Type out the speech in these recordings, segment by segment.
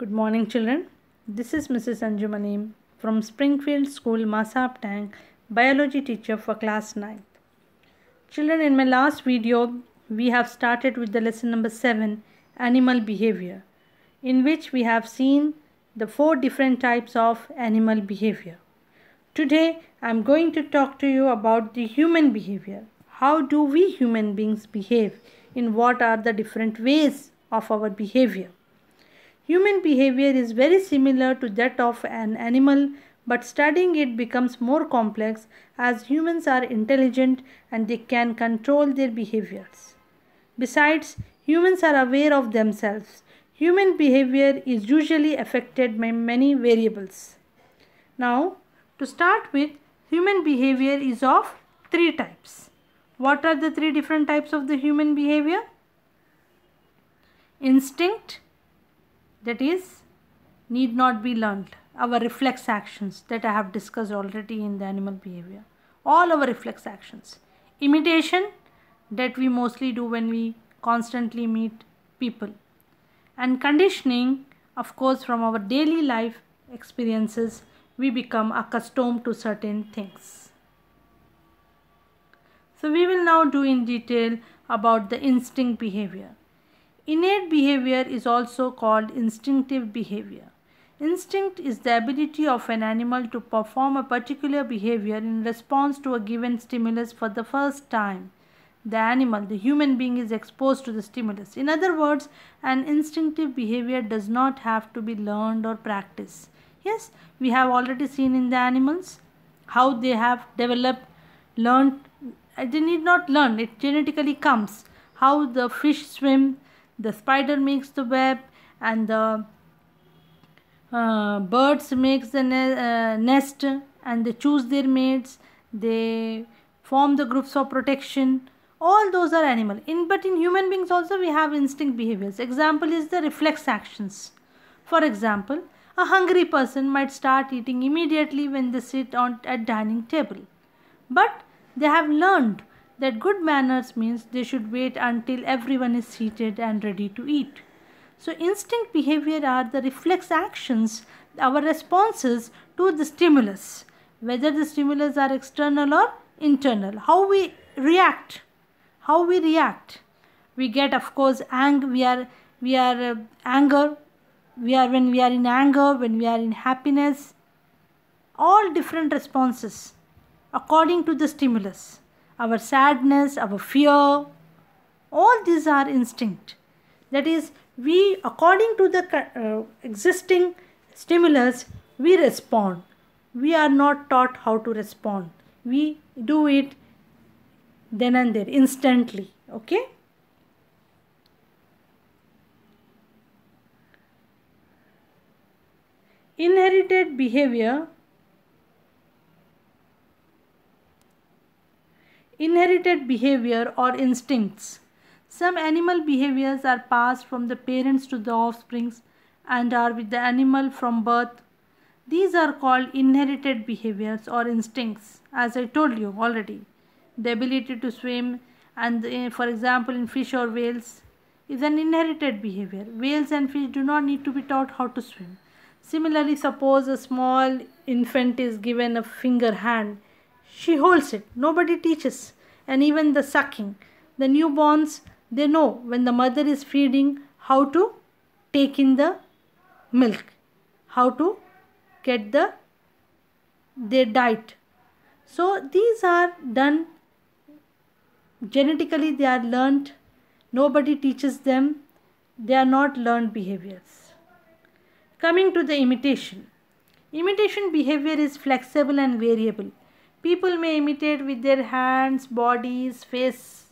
Good morning children. This is Mrs. Anjumanim from Springfield School Masap Tank, biology teacher for class 9. Children in my last video we have started with the lesson number 7 animal behavior in which we have seen the four different types of animal behavior. Today I am going to talk to you about the human behavior. How do we human beings behave? In what are the different ways of our behavior? Human behavior is very similar to that of an animal but studying it becomes more complex as humans are intelligent and they can control their behaviors. Besides, humans are aware of themselves. Human behavior is usually affected by many variables. Now, to start with, human behavior is of three types. What are the three different types of the human behavior? Instinct, that is need not be learned our reflex actions that i have discussed already in the animal behavior all our reflex actions imitation that we mostly do when we constantly meet people and conditioning of course from our daily life experiences we become accustomed to certain things so we will now do in detail about the instinct behavior Innate behavior is also called instinctive behavior. Instinct is the ability of an animal to perform a particular behavior in response to a given stimulus for the first time. The animal, the human being, is exposed to the stimulus. In other words, an instinctive behavior does not have to be learned or practiced. Yes, we have already seen in the animals how they have developed, learned, they need not learn, it genetically comes. How the fish swim, the spider makes the web and the uh, birds makes the ne uh, nest and they choose their mates they form the groups of protection all those are animal in but in human beings also we have instinct behaviors example is the reflex actions for example a hungry person might start eating immediately when they sit on at dining table but they have learned that good manners means they should wait until everyone is seated and ready to eat. So instinct behavior are the reflex actions, our responses to the stimulus, whether the stimulus are external or internal, how we react, how we react. We get of course anger, we are, we are uh, anger, we are when we are in anger, when we are in happiness, all different responses according to the stimulus our sadness, our fear. All these are instinct. That is, we, according to the uh, existing stimulus, we respond. We are not taught how to respond. We do it then and there, instantly. Okay? Inherited behavior Inherited behavior or instincts. Some animal behaviors are passed from the parents to the offspring and are with the animal from birth. These are called inherited behaviors or instincts, as I told you already. The ability to swim, and eh, for example, in fish or whales, is an inherited behavior. Whales and fish do not need to be taught how to swim. Similarly, suppose a small infant is given a finger hand she holds it. Nobody teaches. And even the sucking. The newborns, they know when the mother is feeding how to take in the milk. How to get the their diet. So these are done genetically they are learned. Nobody teaches them. They are not learned behaviors. Coming to the imitation. Imitation behavior is flexible and variable. People may imitate with their hands, bodies, face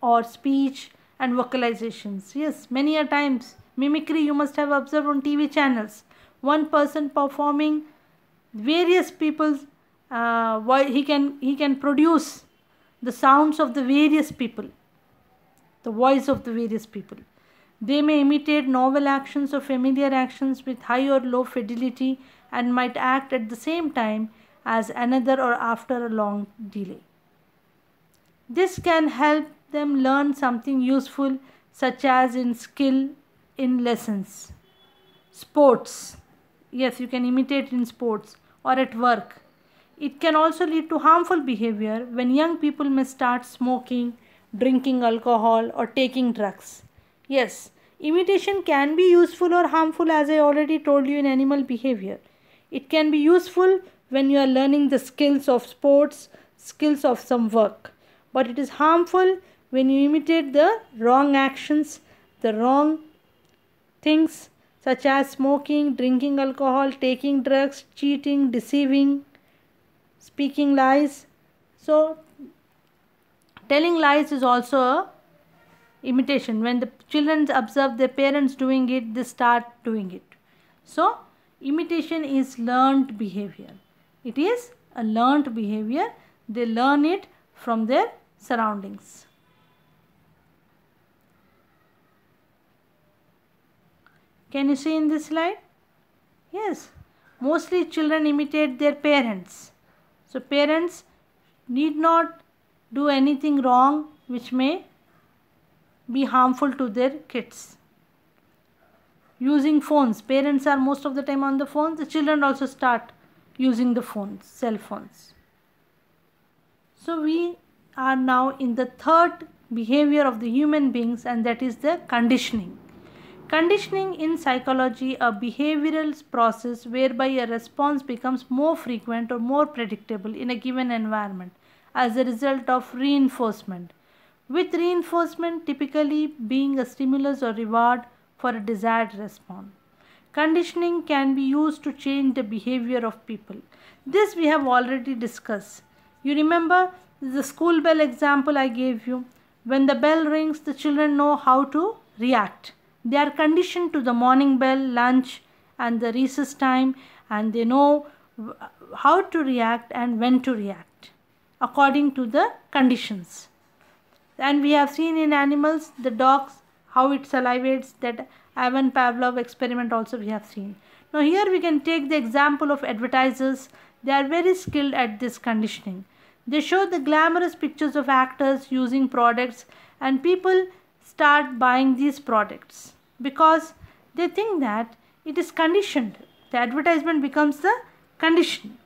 or speech and vocalizations. Yes, many a times mimicry you must have observed on TV channels. One person performing various people's uh, he can he can produce the sounds of the various people, the voice of the various people. They may imitate novel actions or familiar actions with high or low fidelity and might act at the same time as another or after a long delay. This can help them learn something useful such as in skill in lessons, sports, yes you can imitate in sports or at work. It can also lead to harmful behavior when young people may start smoking, drinking alcohol or taking drugs. Yes, imitation can be useful or harmful as I already told you in animal behavior. It can be useful when you are learning the skills of sports, skills of some work. But it is harmful when you imitate the wrong actions, the wrong things such as smoking, drinking alcohol, taking drugs, cheating, deceiving, speaking lies. So, telling lies is also a imitation. When the children observe their parents doing it, they start doing it. So, imitation is learned behavior. It is a learnt behavior. They learn it from their surroundings. Can you see in this slide? Yes. Mostly children imitate their parents. So parents need not do anything wrong which may be harmful to their kids. Using phones. Parents are most of the time on the phone. The children also start using the phones, cell phones. So we are now in the third behavior of the human beings and that is the conditioning. Conditioning in psychology a behavioral process whereby a response becomes more frequent or more predictable in a given environment as a result of reinforcement. With reinforcement typically being a stimulus or reward for a desired response. Conditioning can be used to change the behavior of people. This we have already discussed. You remember the school bell example I gave you. When the bell rings, the children know how to react. They are conditioned to the morning bell, lunch, and the recess time, and they know how to react and when to react according to the conditions. And we have seen in animals, the dogs, how it salivates that Ivan Pavlov experiment also we have seen. Now here we can take the example of advertisers. They are very skilled at this conditioning. They show the glamorous pictures of actors using products and people start buying these products because they think that it is conditioned. The advertisement becomes the condition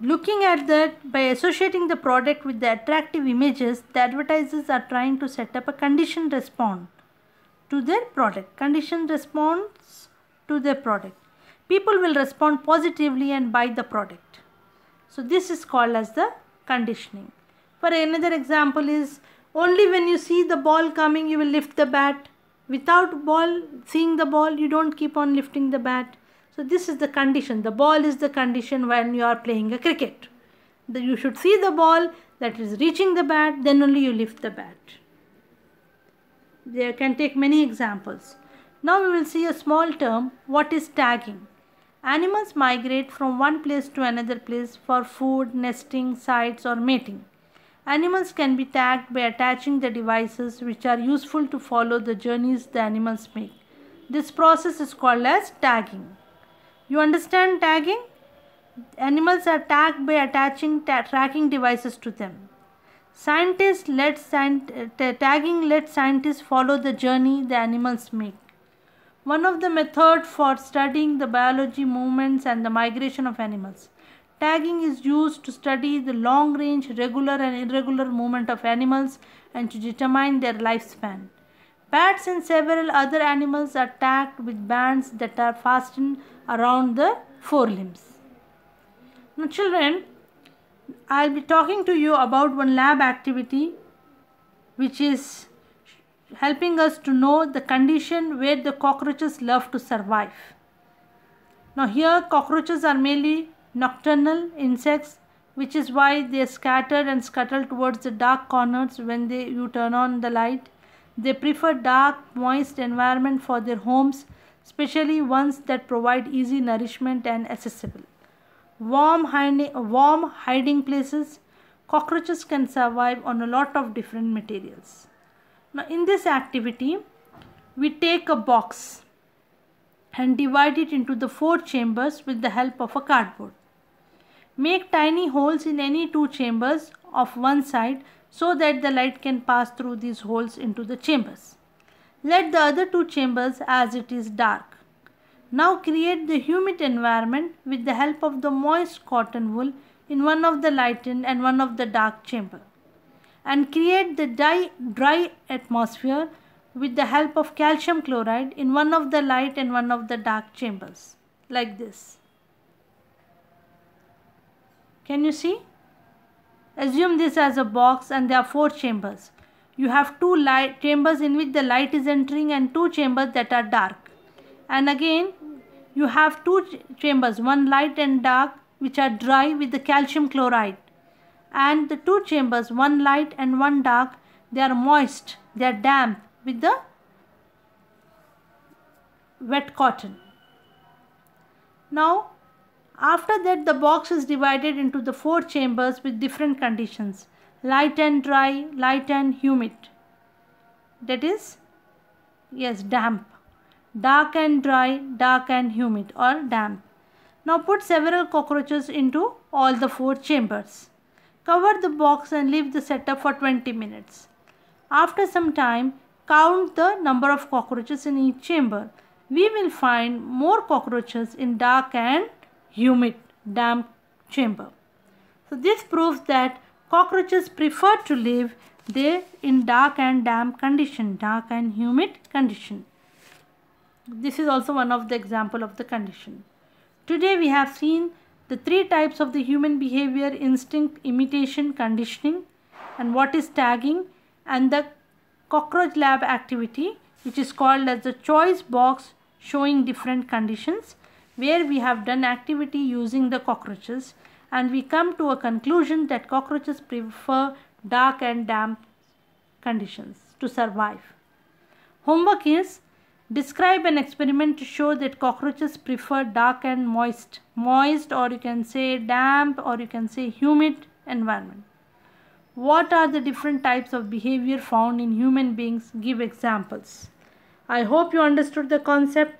looking at that by associating the product with the attractive images the advertisers are trying to set up a conditioned response to their product conditioned response to their product people will respond positively and buy the product so this is called as the conditioning for another example is only when you see the ball coming you will lift the bat without ball seeing the ball you don't keep on lifting the bat so this is the condition. The ball is the condition when you are playing a cricket. you should see the ball that is reaching the bat, then only you lift the bat. There can take many examples. Now we will see a small term, what is tagging. Animals migrate from one place to another place for food, nesting, sites or mating. Animals can be tagged by attaching the devices which are useful to follow the journeys the animals make. This process is called as tagging. You understand tagging? Animals are tagged by attaching ta tracking devices to them. Scientists let scient tagging let scientists follow the journey the animals make. One of the methods for studying the biology movements and the migration of animals. Tagging is used to study the long range, regular and irregular movement of animals and to determine their lifespan. Bats and several other animals are tagged with bands that are fastened around the forelimbs. Now children, I'll be talking to you about one lab activity which is helping us to know the condition where the cockroaches love to survive. Now here cockroaches are mainly nocturnal insects which is why they are scattered and scuttle towards the dark corners when they, you turn on the light. They prefer dark, moist environment for their homes, especially ones that provide easy nourishment and accessible. Warm hiding, warm hiding places, cockroaches can survive on a lot of different materials. Now in this activity, we take a box and divide it into the four chambers with the help of a cardboard. Make tiny holes in any two chambers of one side so that the light can pass through these holes into the chambers. Let the other two chambers as it is dark. Now create the humid environment with the help of the moist cotton wool in one of the lightened and one of the dark chamber. And create the dry, dry atmosphere with the help of calcium chloride in one of the light and one of the dark chambers like this. Can you see? Assume this as a box and there are 4 chambers. You have 2 light chambers in which the light is entering and 2 chambers that are dark. And again you have 2 ch chambers, one light and dark which are dry with the calcium chloride. And the 2 chambers, one light and one dark, they are moist, they are damp with the wet cotton. Now after that the box is divided into the four chambers with different conditions light and dry, light and humid. That is, yes, damp. Dark and dry, dark and humid or damp. Now put several cockroaches into all the four chambers. Cover the box and leave the setup for 20 minutes. After some time, count the number of cockroaches in each chamber. We will find more cockroaches in dark and humid, damp chamber. So this proves that cockroaches prefer to live there in dark and damp condition, dark and humid condition. This is also one of the example of the condition. Today we have seen the three types of the human behavior, instinct, imitation, conditioning and what is tagging and the cockroach lab activity which is called as the choice box showing different conditions where we have done activity using the cockroaches and we come to a conclusion that cockroaches prefer dark and damp conditions to survive. Homework is describe an experiment to show that cockroaches prefer dark and moist, moist or you can say damp or you can say humid environment. What are the different types of behavior found in human beings? Give examples. I hope you understood the concept.